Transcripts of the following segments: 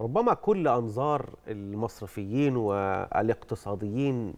ربما كل أنظار المصرفيين والاقتصاديين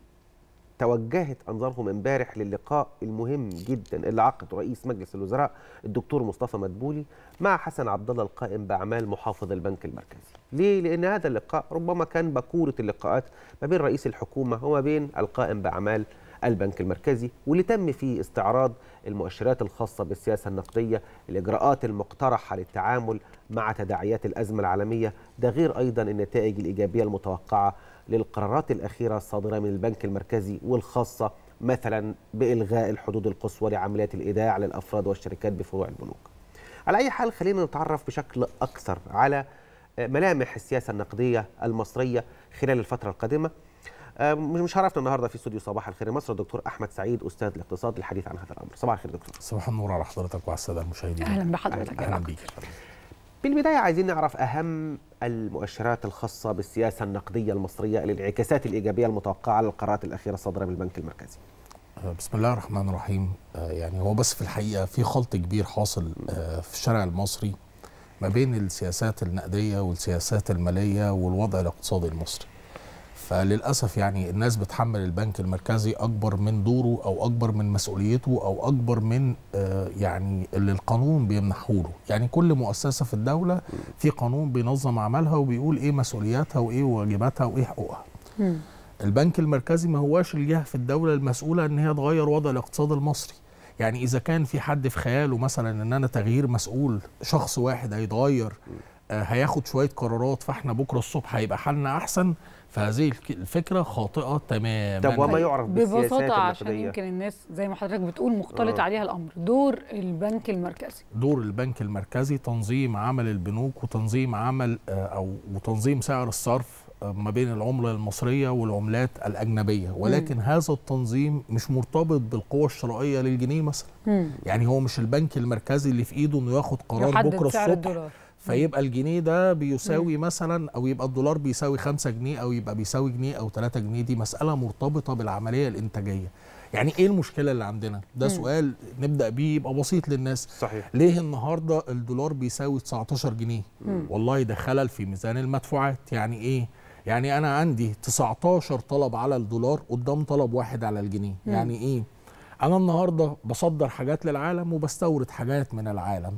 توجهت أنظارهم امبارح للقاء المهم جدا اللي عقده رئيس مجلس الوزراء الدكتور مصطفى مدبولي مع حسن عبد الله القائم بأعمال محافظ البنك المركزي. ليه؟ لأن هذا اللقاء ربما كان بكورة اللقاءات ما بين رئيس الحكومة وما بين القائم بأعمال البنك المركزي واللي تم فيه استعراض المؤشرات الخاصة بالسياسة النقدية الإجراءات المقترحة للتعامل مع تداعيات الأزمة العالمية ده غير أيضا النتائج الإيجابية المتوقعة للقرارات الأخيرة الصادرة من البنك المركزي والخاصة مثلا بإلغاء الحدود القصوى لعمليات الإيداع للأفراد والشركات بفروع البنوك على أي حال خلينا نتعرف بشكل أكثر على ملامح السياسة النقدية المصرية خلال الفترة القادمة آه، مش عرفنا النهارده في استوديو صباح الخير مصر الدكتور احمد سعيد استاذ الاقتصاد للحديث عن هذا الامر صباح الخير دكتور صباح النور على حضرتك وعلى الساده المشاهدين اهلا بحضرتك اهلا بيك بالبدايه عايزين نعرف اهم المؤشرات الخاصه بالسياسه النقديه المصريه للانعكاسات الايجابيه المتوقعه على القرارات الاخيره الصادره من البنك المركزي آه، بسم الله الرحمن الرحيم آه، يعني هو بس في الحقيقه في خلط كبير حاصل في الشارع المصري ما بين السياسات النقديه والسياسات الماليه والوضع الاقتصادي المصري فللاسف يعني الناس بتحمل البنك المركزي اكبر من دوره او اكبر من مسؤوليته او اكبر من آه، يعني اللي القانون بيمنحه يعني كل مؤسسه في الدوله في قانون بينظم عملها وبيقول ايه مسؤولياتها وايه واجباتها وايه حقوقها البنك المركزي ما هواش الجهه في الدوله المسؤوله ان هي تغير وضع الاقتصاد المصري يعني اذا كان في حد في خياله مثلا ان انا تغيير مسؤول شخص واحد هيتغير آه، هياخد شويه قرارات فاحنا بكره الصبح هيبقى حالنا احسن فهذه الفكره خاطئه تماما طب وما طيب، يعرف ببساطه عشان يمكن الناس زي ما حضرتك بتقول مختلط آه. عليها الامر دور البنك المركزي دور البنك المركزي تنظيم عمل البنوك وتنظيم عمل آه، او وتنظيم سعر الصرف آه، ما بين العمله المصريه والعملات الاجنبيه ولكن م. هذا التنظيم مش مرتبط بالقوه الشرائيه للجنيه مثلا م. يعني هو مش البنك المركزي اللي في ايده انه ياخد قرار بكره الصبح الدولار. فيبقى الجنيه ده بيساوي مثلا او يبقى الدولار بيساوي 5 جنيه او يبقى بيساوي جنيه او 3 جنيه دي مساله مرتبطه بالعمليه الانتاجيه يعني ايه المشكله اللي عندنا ده سؤال نبدا بيه يبقى بسيط للناس صحيح ليه النهارده الدولار بيساوي 19 جنيه والله ده خلل في ميزان المدفوعات يعني ايه يعني انا عندي 19 طلب على الدولار قدام طلب واحد على الجنيه يعني ايه انا النهارده بصدر حاجات للعالم وبستورد حاجات من العالم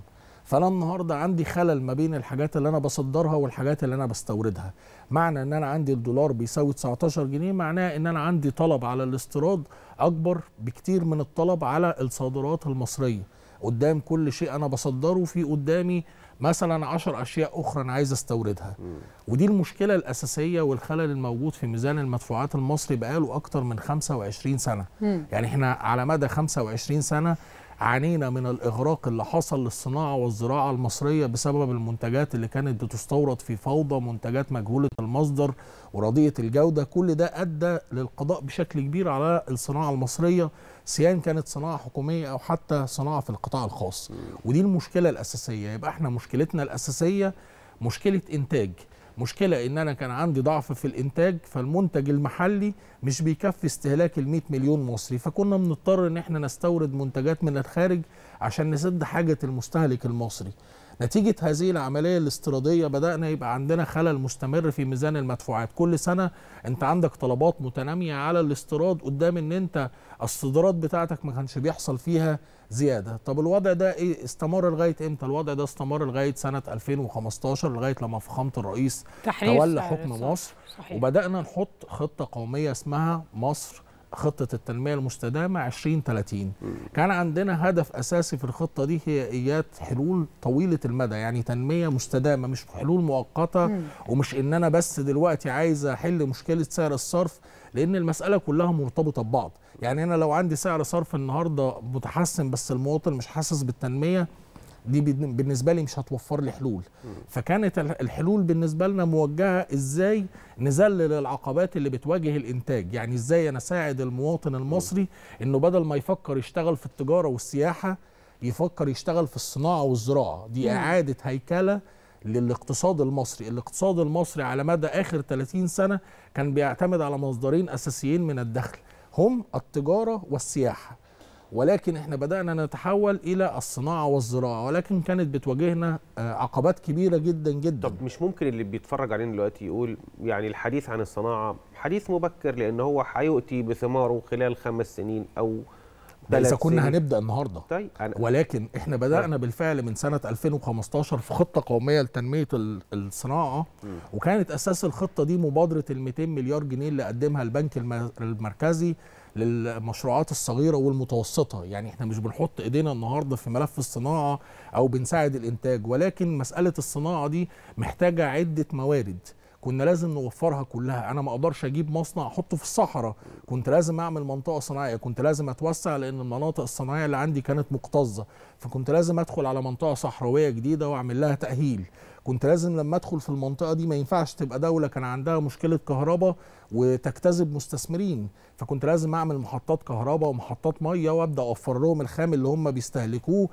فانا النهارده عندي خلل ما بين الحاجات اللي انا بصدرها والحاجات اللي انا بستوردها معنى ان انا عندي الدولار بيساوي 19 جنيه معناه ان انا عندي طلب على الاستيراد اكبر بكتير من الطلب على الصادرات المصريه قدام كل شيء انا بصدره في قدامي مثلا 10 اشياء اخرى انا عايز استوردها ودي المشكله الاساسيه والخلل الموجود في ميزان المدفوعات المصري بقاله اكتر من 25 سنه يعني احنا على مدى 25 سنه عانينا من الإغراق اللي حصل للصناعة والزراعة المصرية بسبب المنتجات اللي كانت بتستورد في فوضى منتجات مجهولة المصدر ورديئة الجودة كل ده أدى للقضاء بشكل كبير على الصناعة المصرية سيان كانت صناعة حكومية أو حتى صناعة في القطاع الخاص ودي المشكلة الأساسية يبقى احنا مشكلتنا الأساسية مشكلة إنتاج مشكلة ان انا كان عندي ضعف في الانتاج فالمنتج المحلي مش بيكفي استهلاك ال 100 مليون مصري فكنا بنضطر ان احنا نستورد منتجات من الخارج عشان نسد حاجة المستهلك المصري نتيجة هذه العملية الاستيرادية بدأنا يبقى عندنا خلل مستمر في ميزان المدفوعات كل سنة أنت عندك طلبات متنامية على الاستيراد قدام أن أنت الصدرات بتاعتك ما كانش بيحصل فيها زيادة طب الوضع ده إيه استمر لغاية إمتى الوضع ده استمر لغاية سنة 2015 لغاية لما فخامة الرئيس تولى حكم مصر صحيح. وبدأنا نحط خطة قومية اسمها مصر خطه التنميه المستدامه 2030 كان عندنا هدف اساسي في الخطه دي هي ايجاد حلول طويله المدى يعني تنميه مستدامه مش حلول مؤقته ومش ان انا بس دلوقتي عايز احل مشكله سعر الصرف لان المساله كلها مرتبطه ببعض يعني انا لو عندي سعر صرف النهارده متحسن بس المواطن مش حاسس بالتنميه دي بالنسبه لي مش هتوفر لي حلول فكانت الحلول بالنسبه لنا موجهه ازاي نذلل العقبات اللي بتواجه الانتاج يعني ازاي انا اساعد المواطن المصري انه بدل ما يفكر يشتغل في التجاره والسياحه يفكر يشتغل في الصناعه والزراعه دي اعاده هيكله للاقتصاد المصري الاقتصاد المصري على مدى اخر 30 سنه كان بيعتمد على مصدرين اساسيين من الدخل هم التجاره والسياحه ولكن احنا بدانا نتحول الى الصناعه والزراعه ولكن كانت بتواجهنا آه، عقبات كبيره جدا جدا طب مش ممكن اللي بيتفرج علينا دلوقتي يقول يعني الحديث عن الصناعه حديث مبكر لان هو هيؤتي بثماره خلال خمس سنين او اذا كنا هنبدا النهارده طيب أنا ولكن احنا بدانا طيب. بالفعل من سنه 2015 في خطه قوميه لتنميه الصناعه م. وكانت اساس الخطه دي مبادره ال 200 مليار جنيه اللي قدمها البنك المركزي للمشروعات الصغيره والمتوسطه يعني احنا مش بنحط ايدينا النهارده في ملف الصناعه او بنساعد الانتاج ولكن مساله الصناعه دي محتاجه عده موارد كنا لازم نوفرها كلها انا ما اقدرش اجيب مصنع احطه في الصحراء كنت لازم اعمل منطقه صناعيه كنت لازم اتوسع لان المناطق الصناعيه اللي عندي كانت مكتظه فكنت لازم ادخل على منطقه صحراويه جديده واعمل لها تاهيل كنت لازم لما ادخل في المنطقه دي ما ينفعش تبقى دوله كان عندها مشكله كهرباء وتجتذب مستثمرين فكنت لازم اعمل محطات كهرباء ومحطات ميه وابدا اوفر لهم الخام اللي هم بيستهلكوه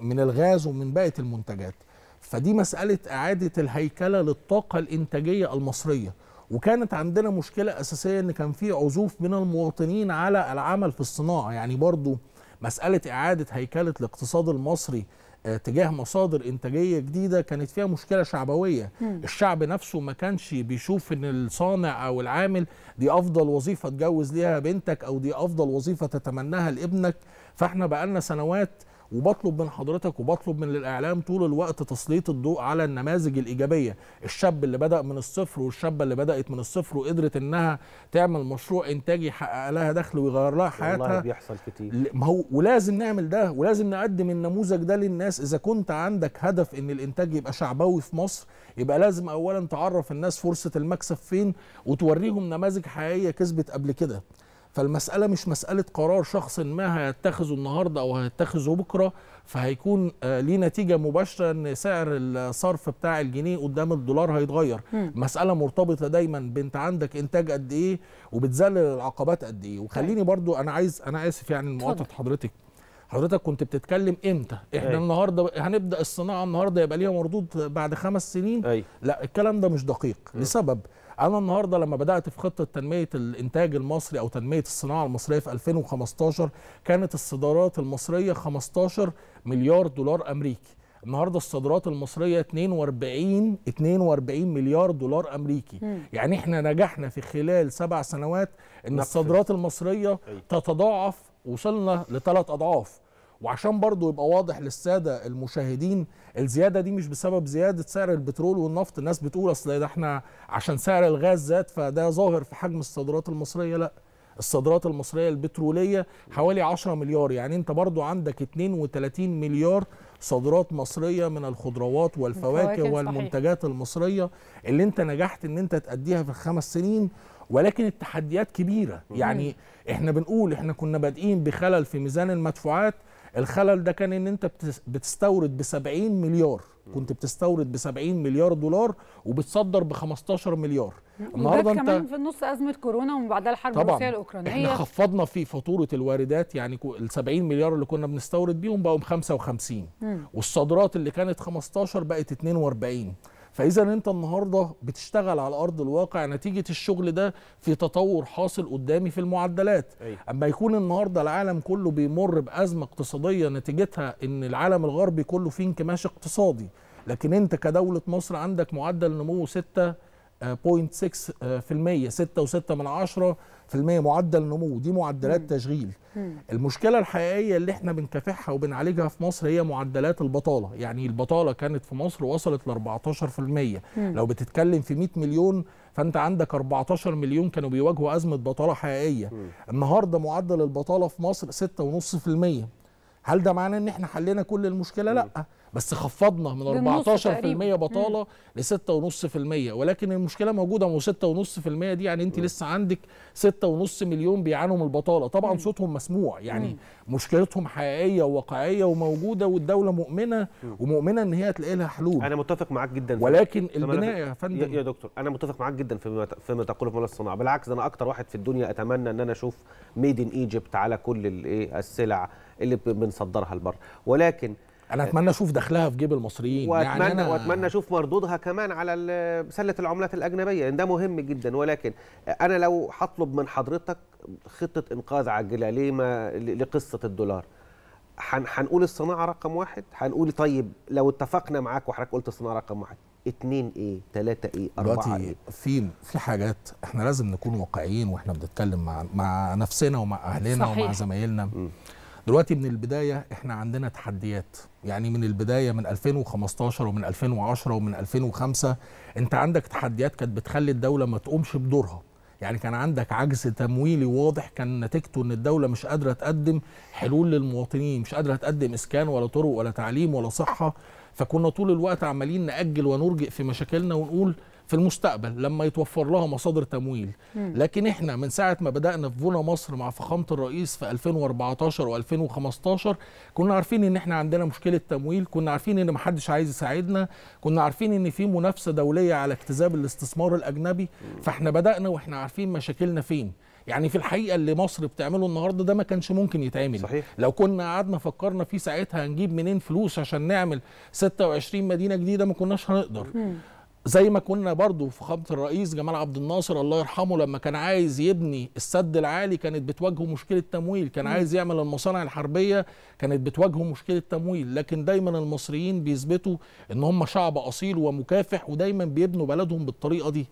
من الغاز ومن باقي المنتجات فدي مساله اعاده الهيكله للطاقه الانتاجيه المصريه وكانت عندنا مشكله اساسيه ان كان في عزوف من المواطنين على العمل في الصناعه يعني برضو مساله اعاده هيكله الاقتصاد المصري آه، تجاه مصادر انتاجيه جديده كانت فيها مشكله شعبويه مم. الشعب نفسه ما كانش بيشوف ان الصانع او العامل دي افضل وظيفه تجوز ليها بنتك او دي افضل وظيفه تتمناها لابنك فاحنا بقالنا سنوات وبطلب من حضرتك وبطلب من الاعلام طول الوقت تسليط الضوء على النماذج الايجابيه الشاب اللي بدا من الصفر والشابه اللي بدات من الصفر وقدرت انها تعمل مشروع انتاجي يحقق لها دخل ويغير لها حياتها والله بيحصل كتير ما هو ولازم نعمل ده ولازم نقدم النموذج ده للناس اذا كنت عندك هدف ان الانتاج يبقى شعبوي في مصر يبقى لازم اولا تعرف الناس فرصه المكسب فين وتوريهم نماذج حقيقيه كسبت قبل كده فالمسألة مش مسألة قرار شخص ما هيتخذه النهاردة أو هيتخذه بكرة فهيكون آه، ليه نتيجة مباشرة أن سعر الصرف بتاع الجنيه قدام الدولار هيتغير مسألة مرتبطة دايما بنت عندك إنتاج قد إيه وبتذلل العقبات قد إيه وخليني طيب. برضو أنا عايز أنا آسف يعني مقاطعة حضرتك حضرتك كنت بتتكلم امتى احنا أي. النهارده هنبدا الصناعه النهارده يبقى ليها مردود بعد خمس سنين أي. لا الكلام ده مش دقيق م. لسبب انا النهارده لما بدات في خطه تنميه الانتاج المصري او تنميه الصناعه المصريه في 2015 كانت الصادرات المصريه 15 مليار دولار امريكي النهارده الصادرات المصريه 42 42 مليار دولار امريكي م. يعني احنا نجحنا في خلال سبع سنوات ان الصادرات المصريه أيوة. تتضاعف وصلنا لثلاث اضعاف وعشان برضو يبقى واضح للساده المشاهدين الزياده دي مش بسبب زياده سعر البترول والنفط الناس بتقول اصل ده احنا عشان سعر الغاز زاد فده ظاهر في حجم الصادرات المصريه لا الصادرات المصريه البتروليه حوالي 10 مليار يعني انت برضو عندك 32 مليار صادرات مصريه من الخضروات والفواكه والمنتجات صحيح. المصريه اللي انت نجحت ان انت تاديها في الخمس سنين ولكن التحديات كبيره يعني احنا بنقول احنا كنا بادئين بخلل في ميزان المدفوعات الخلل ده كان ان انت بتستورد ب 70 مليار كنت بتستورد ب 70 مليار دولار وبتصدر ب 15 مليار النهارده انت كمان في النص ازمه كورونا ومن بعدها الحرب الروسيه الاوكرانيه احنا خفضنا في فاتوره الواردات يعني ال 70 مليار اللي كنا بنستورد بيهم بقوا 55 والصادرات اللي كانت 15 بقت 42 فاذا انت النهارده بتشتغل على ارض الواقع نتيجه الشغل ده في تطور حاصل قدامي في المعدلات أي. أيوة. اما يكون النهارده العالم كله بيمر بازمه اقتصاديه نتيجتها ان العالم الغربي كله فيه انكماش اقتصادي لكن انت كدوله مصر عندك معدل نمو 6.6% 6.6 آه، آه، من 10 معدل نمو دي معدلات مم. تشغيل مم. المشكله الحقيقيه اللي احنا بنكافحها وبنعالجها في مصر هي معدلات البطاله يعني البطاله كانت في مصر وصلت ل 14% مم. لو بتتكلم في 100 مليون فانت عندك 14 مليون كانوا بيواجهوا ازمه بطاله حقيقيه مم. النهارده معدل البطاله في مصر 6.5% هل ده معناه ان احنا حلينا كل المشكله؟ لا بس خفضنا من 14% بطاله ل 6.5% ولكن المشكله موجوده ما 6.5% دي يعني انت لسه عندك 6.5 مليون بيعانوا من البطاله طبعا صوتهم مسموع يعني مشكلتهم حقيقيه وواقعيه وموجوده والدوله مؤمنه ومؤمنه ان هي هتلاقي لها حلول انا متفق معاك جدا ولكن البناء يا فندم يا دكتور انا متفق معاك جدا فيما فيما تقوله مولانا الصناعه بالعكس انا اكتر واحد في الدنيا اتمنى ان انا اشوف ميد ان ايجيبت على كل الايه السلع اللي بنصدرها لبره ولكن انا اتمنى اشوف دخلها في جيب المصريين يعني واتمنى يعني أنا... واتمنى اشوف مردودها كمان على سله العملات الاجنبيه ده مهم جدا ولكن انا لو هطلب من حضرتك خطه انقاذ عاجله ليه ما لقصه الدولار هنقول الصناعه رقم واحد هنقول طيب لو اتفقنا معاك وحضرتك قلت الصناعه رقم واحد اتنين ايه تلاتة ايه أربعة ايه في في حاجات احنا لازم نكون واقعيين واحنا بنتكلم مع مع نفسنا ومع اهلنا صحيح. ومع زمايلنا دلوقتي من البدايه احنا عندنا تحديات يعني من البدايه من 2015 ومن 2010 ومن 2005 انت عندك تحديات كانت بتخلي الدوله ما تقومش بدورها يعني كان عندك عجز تمويلي واضح كان نتيجته ان الدوله مش قادره تقدم حلول للمواطنين مش قادره تقدم اسكان ولا طرق ولا تعليم ولا صحه فكنا طول الوقت عمالين ناجل ونرجئ في مشاكلنا ونقول في المستقبل لما يتوفر لها مصادر تمويل لكن احنا من ساعه ما بدانا في فونا مصر مع فخامه الرئيس في 2014 و2015 كنا عارفين ان احنا عندنا مشكله تمويل كنا عارفين ان محدش عايز يساعدنا كنا عارفين ان في منافسه دوليه على اكتساب الاستثمار الاجنبي فاحنا بدانا واحنا عارفين مشاكلنا فين يعني في الحقيقه اللي مصر بتعمله النهارده ده ما كانش ممكن يتعمل صحيح. لو كنا قعدنا فكرنا فيه ساعتها هنجيب منين فلوس عشان نعمل 26 مدينه جديده ما كناش هنقدر زي ما كنا برضو في خطة الرئيس جمال عبد الناصر الله يرحمه لما كان عايز يبني السد العالي كانت بتواجهه مشكلة تمويل كان عايز يعمل المصانع الحربية كانت بتواجهه مشكلة تمويل لكن دايما المصريين بيثبتوا ان هم شعب اصيل ومكافح ودايما بيبنوا بلدهم بالطريقة دي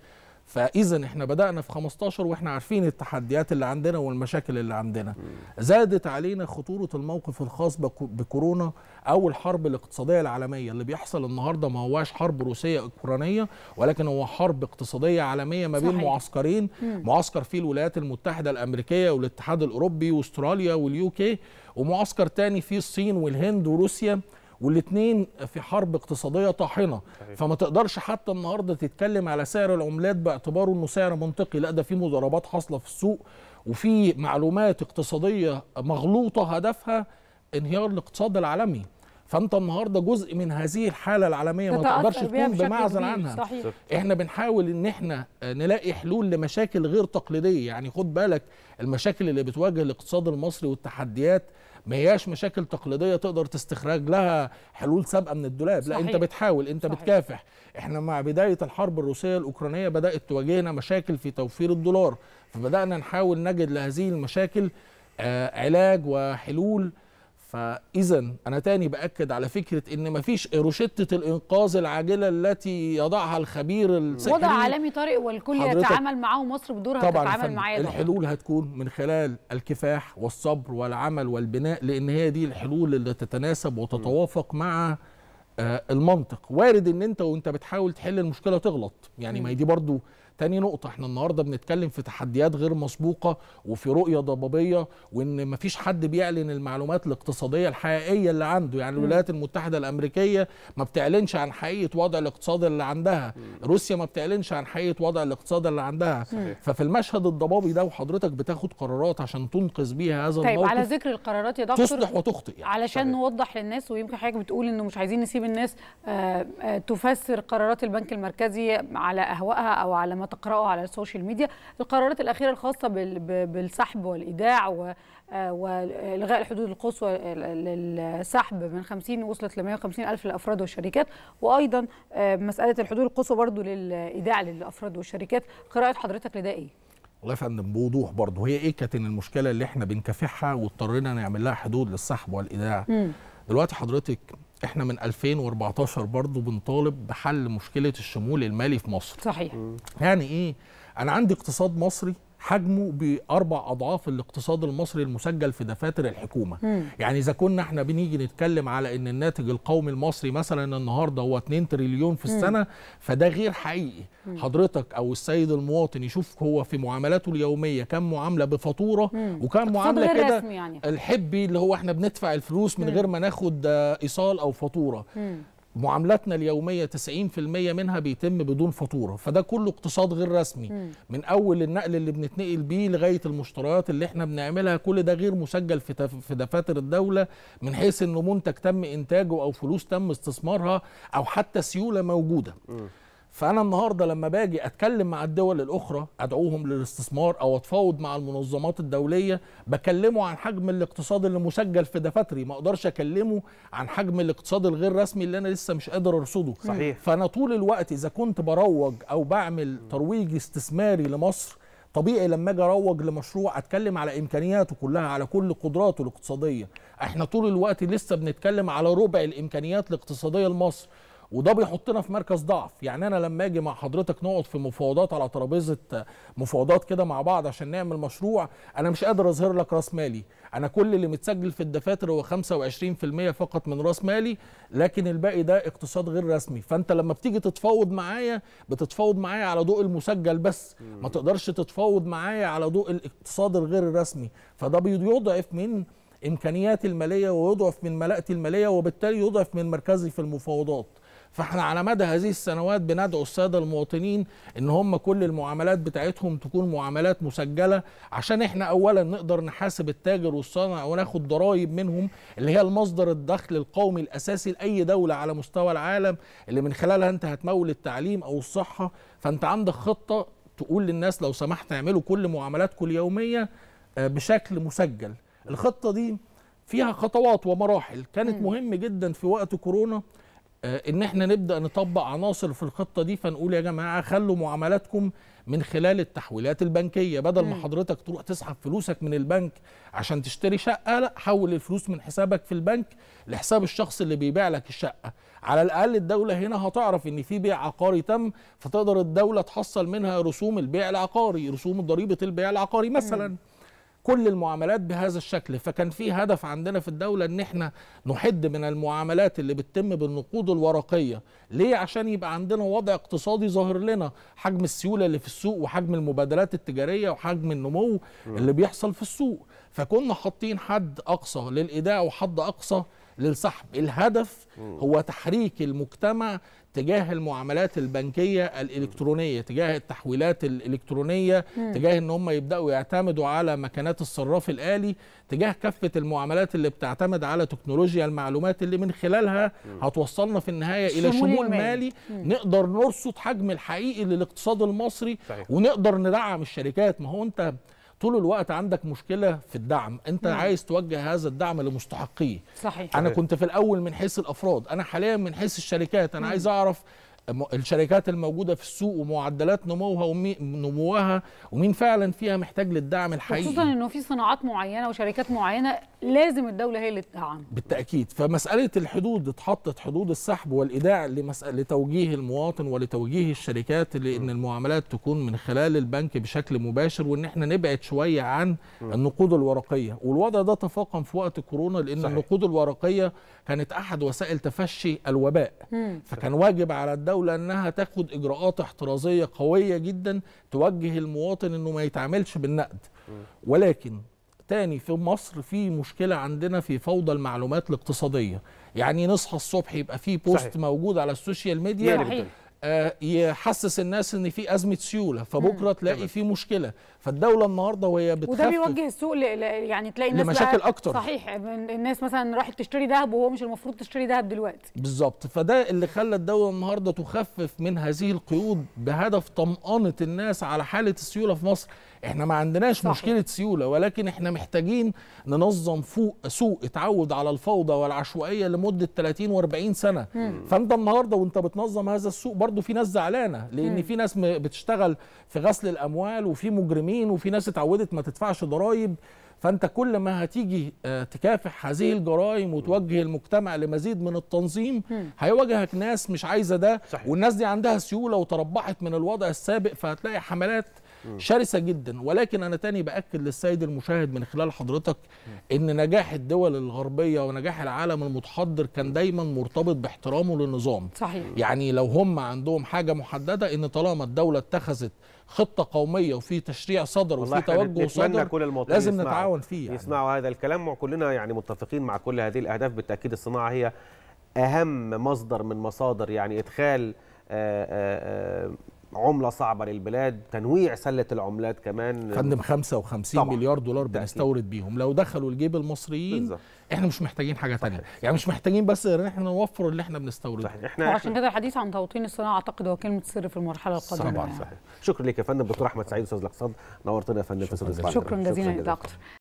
فاذا احنا بدانا في 15 واحنا عارفين التحديات اللي عندنا والمشاكل اللي عندنا زادت علينا خطوره الموقف الخاص بكورونا او الحرب الاقتصاديه العالميه اللي بيحصل النهارده ما هواش حرب روسيه اوكرانيه ولكن هو حرب اقتصاديه عالميه ما بين صحيح. معسكرين مم. معسكر فيه الولايات المتحده الامريكيه والاتحاد الاوروبي واستراليا واليوكي ومعسكر تاني فيه الصين والهند وروسيا والاثنين في حرب اقتصاديه طاحنه فما تقدرش حتى النهارده تتكلم على سعر العملات باعتباره انه سعر منطقي لا ده في مضاربات حاصله في السوق وفي معلومات اقتصاديه مغلوطه هدفها انهيار الاقتصاد العالمي فانت النهارده جزء من هذه الحاله العالميه ما تقدرش تكون بمعزل عنها صحيح. احنا بنحاول ان احنا نلاقي حلول لمشاكل غير تقليديه يعني خد بالك المشاكل اللي بتواجه الاقتصاد المصري والتحديات ما هياش مشاكل تقليديه تقدر تستخرج لها حلول سابقه من الدولاب صحيح. لا انت بتحاول انت صحيح. بتكافح احنا مع بدايه الحرب الروسيه الاوكرانيه بدات تواجهنا مشاكل في توفير الدولار فبدانا نحاول نجد لهذه المشاكل آه، علاج وحلول فاذا انا تاني باكد على فكره ان مفيش روشته الانقاذ العاجله التي يضعها الخبير السكري وضع عالمي طارئ والكل يتعامل معاه ومصر بدورها تتعامل معاه الحلول هتكون من خلال الكفاح والصبر والعمل والبناء لان هي دي الحلول اللي تتناسب وتتوافق مع آه، المنطق وارد ان انت وانت بتحاول تحل المشكله تغلط يعني ما هي دي برضه تاني نقطة احنا النهاردة بنتكلم في تحديات غير مسبوقة وفي رؤية ضبابية وان مفيش حد بيعلن المعلومات الاقتصادية الحقيقية اللي عنده يعني الولايات المتحدة الامريكية ما بتعلنش عن حقيقة وضع الاقتصاد اللي عندها روسيا ما بتعلنش عن حقيقة وضع الاقتصاد اللي عندها ففي المشهد الضبابي ده وحضرتك بتاخد قرارات عشان تنقذ بيها هذا طيب على ذكر القرارات يا دكتور تصلح وتخطئ يعني. علشان طيب. نوضح للناس ويمكن حضرتك بتقول انه مش عايزين نسيب الناس آه، آه، تفسر قرارات البنك المركزي على اهوائها او على ما هتقراه على السوشيال ميديا القرارات الاخيره الخاصه بالسحب والايداع والغاء آه، الحدود القصوى للسحب من 50 وصلت ل 150 الف للافراد والشركات وايضا آه، مساله الحدود القصوى برضو للايداع للافراد والشركات قراءه حضرتك لده ايه والله يا فندم بوضوح برضه هي ايه كانت المشكله اللي احنا بنكافحها واضطرينا نعمل لها حدود للسحب والايداع مم. دلوقتي حضرتك احنا من 2014 برضو بنطالب بحل مشكله الشمول المالي في مصر صحيح يعني ايه انا عندي اقتصاد مصري حجمه باربع اضعاف الاقتصاد المصري المسجل في دفاتر الحكومه مم. يعني اذا كنا احنا بنيجي نتكلم على ان الناتج القومي المصري مثلا النهارده هو 2 تريليون في السنه مم. فده غير حقيقي مم. حضرتك او السيد المواطن يشوف هو في معاملاته اليوميه كم معامله بفاتوره وكم معامله كده يعني. الحبي اللي هو احنا بندفع الفلوس من مم. غير ما ناخد ايصال او فاتوره مم. معاملاتنا اليوميه 90% منها بيتم بدون فاتوره فده كله اقتصاد غير رسمي م. من اول النقل اللي بنتنقل بيه لغايه المشتريات اللي احنا بنعملها كل ده غير مسجل في تف... في دفاتر الدوله من حيث انه منتج تم انتاجه او فلوس تم استثمارها او حتى سيوله موجوده م. فانا النهارده لما باجي اتكلم مع الدول الاخرى ادعوهم للاستثمار او اتفاوض مع المنظمات الدوليه بكلمه عن حجم الاقتصاد اللي مسجل في دفاتري ما اقدرش اكلمه عن حجم الاقتصاد الغير رسمي اللي انا لسه مش قادر ارصده صحيح فانا طول الوقت اذا كنت بروج او بعمل ترويج استثماري لمصر طبيعي لما اجي اروج لمشروع اتكلم على امكانياته كلها على كل قدراته الاقتصاديه احنا طول الوقت لسه بنتكلم على ربع الامكانيات الاقتصاديه لمصر وده بيحطنا في مركز ضعف يعني انا لما اجي مع حضرتك نقعد في مفاوضات على ترابيزه مفاوضات كده مع بعض عشان نعمل مشروع انا مش قادر اظهر لك راس مالي انا كل اللي متسجل في الدفاتر هو 25% فقط من راس مالي لكن الباقي ده اقتصاد غير رسمي فانت لما بتيجي تتفاوض معايا بتتفاوض معايا على ضوء المسجل بس ما تقدرش تتفاوض معايا على ضوء الاقتصاد الغير الرسمي فده بيضعف من امكانياتي الماليه ويضعف من ملاءتي الماليه وبالتالي يضعف من مركزي في المفاوضات فاحنا على مدى هذه السنوات بندعو الساده المواطنين ان هم كل المعاملات بتاعتهم تكون معاملات مسجله عشان احنا اولا نقدر نحاسب التاجر والصانع وناخد ضرائب منهم اللي هي المصدر الدخل القومي الاساسي لاي دوله على مستوى العالم اللي من خلالها انت هتمول التعليم او الصحه فانت عندك خطه تقول للناس لو سمحت اعملوا كل معاملاتكم اليوميه آه، بشكل مسجل الخطه دي فيها خطوات ومراحل كانت مهم جدا في وقت كورونا آه، ان احنا نبدا نطبق عناصر في الخطه دي فنقول يا جماعه خلوا معاملاتكم من خلال التحويلات البنكيه بدل ما حضرتك تروح تسحب فلوسك من البنك عشان تشتري شقه لا حول الفلوس من حسابك في البنك لحساب الشخص اللي بيبيع لك الشقه على الاقل الدوله هنا هتعرف ان في بيع عقاري تم فتقدر الدوله تحصل منها رسوم البيع العقاري رسوم ضريبه البيع العقاري مثلا م. كل المعاملات بهذا الشكل فكان في هدف عندنا في الدولة ان احنا نحد من المعاملات اللي بتتم بالنقود الورقية ليه عشان يبقى عندنا وضع اقتصادي ظاهر لنا حجم السيولة اللي في السوق وحجم المبادلات التجارية وحجم النمو اللي بيحصل في السوق فكنا حاطين حد أقصى للإيداع وحد أقصى للسحب الهدف هو تحريك المجتمع تجاه المعاملات البنكيه الالكترونيه تجاه التحويلات الالكترونيه تجاه ان هم يبداوا يعتمدوا على مكانات الصراف الالي تجاه كافه المعاملات اللي بتعتمد على تكنولوجيا المعلومات اللي من خلالها هتوصلنا في النهايه الى شمول مالي نقدر نرصد حجم الحقيقي للاقتصاد المصري صحيح. ونقدر ندعم الشركات ما هو انت طول الوقت عندك مشكله في الدعم انت مم. نعم. عايز توجه هذا الدعم لمستحقيه صحيح انا كنت في الاول من حيث الافراد انا حاليا من حيث الشركات انا مم. نعم. عايز اعرف الشركات الموجوده في السوق ومعدلات نموها ونموها نموها ومين فعلا فيها محتاج للدعم الحقيقي خصوصا انه في صناعات معينه وشركات معينه لازم الدوله هي اللي تدعم بالتاكيد فمساله الحدود اتحطت حدود السحب والايداع لمسألة لتوجيه المواطن ولتوجيه الشركات لان المعاملات تكون من خلال البنك بشكل مباشر وان احنا نبعد شويه عن النقود الورقيه والوضع ده تفاقم في وقت كورونا لان صحيح. النقود الورقيه كانت احد وسائل تفشي الوباء مم. فكان واجب على الدوله الدولة أنها تاخد إجراءات احترازية قوية جدا توجه المواطن أنه ما يتعاملش بالنقد ولكن تاني في مصر في مشكلة عندنا في فوضى المعلومات الاقتصادية يعني نصحى الصبح يبقى في بوست صحيح. موجود على السوشيال ميديا آه، يحسس الناس ان في ازمه سيوله فبكره تلاقي في مشكله فالدوله النهارده وهي بتخفف وده بيوجه السوق ل... يعني تلاقي الناس لمشاكل اكتر صحيح الناس مثلا راحت تشتري ذهب وهو مش المفروض تشتري ذهب دلوقتي بالظبط فده اللي خلى الدوله النهارده تخفف من هذه القيود بهدف طمانه الناس على حاله السيوله في مصر احنا ما عندناش صحيح. مشكله سيوله ولكن احنا محتاجين ننظم فوق سوق اتعود على الفوضى والعشوائيه لمده 30 و40 سنه مم. فانت النهارده وانت بتنظم هذا السوق برضه في ناس زعلانه لان م. في ناس بتشتغل في غسل الاموال وفي مجرمين وفي ناس اتعودت ما تدفعش ضرائب فانت كل ما هتيجي آه، تكافح هذه الجرائم وتوجه المجتمع لمزيد من التنظيم هيواجهك ناس مش عايزه ده صحيح. والناس دي عندها سيوله وتربحت من الوضع السابق فهتلاقي حملات شرسه جدا ولكن انا تاني باكد للسيد المشاهد من خلال حضرتك ان نجاح الدول الغربيه ونجاح العالم المتحضر كان دايما مرتبط باحترامه للنظام صحيح. يعني لو هم عندهم حاجه محدده ان طالما الدوله اتخذت خطه قوميه وفي تشريع صدر وفي توجه صدر كل لازم نتعاون فيه يعني. يسمعوا هذا الكلام وكلنا يعني متفقين مع كل هذه الاهداف بالتاكيد الصناعه هي اهم مصدر من مصادر يعني ادخال آآ آه، آآ آه، آه، عملة صعبة للبلاد تنويع سلة العملات كمان فندم 55 طبعا. مليار دولار بنستورد بيهم لو دخلوا الجيب المصريين بالزبط. احنا مش محتاجين حاجة صحيح. تانية يعني مش محتاجين بس ان احنا نوفر اللي احنا بنستورده صحيح احنا عشان كده الحديث عن توطين الصناعة اعتقد هو كلمة سر في المرحلة القادمة طبعا يعني. صحيح شكرا لك يا فندم دكتور احمد سعيد استاذ الاقتصاد نورتنا يا فندم شكرا جزيلا لك دكتور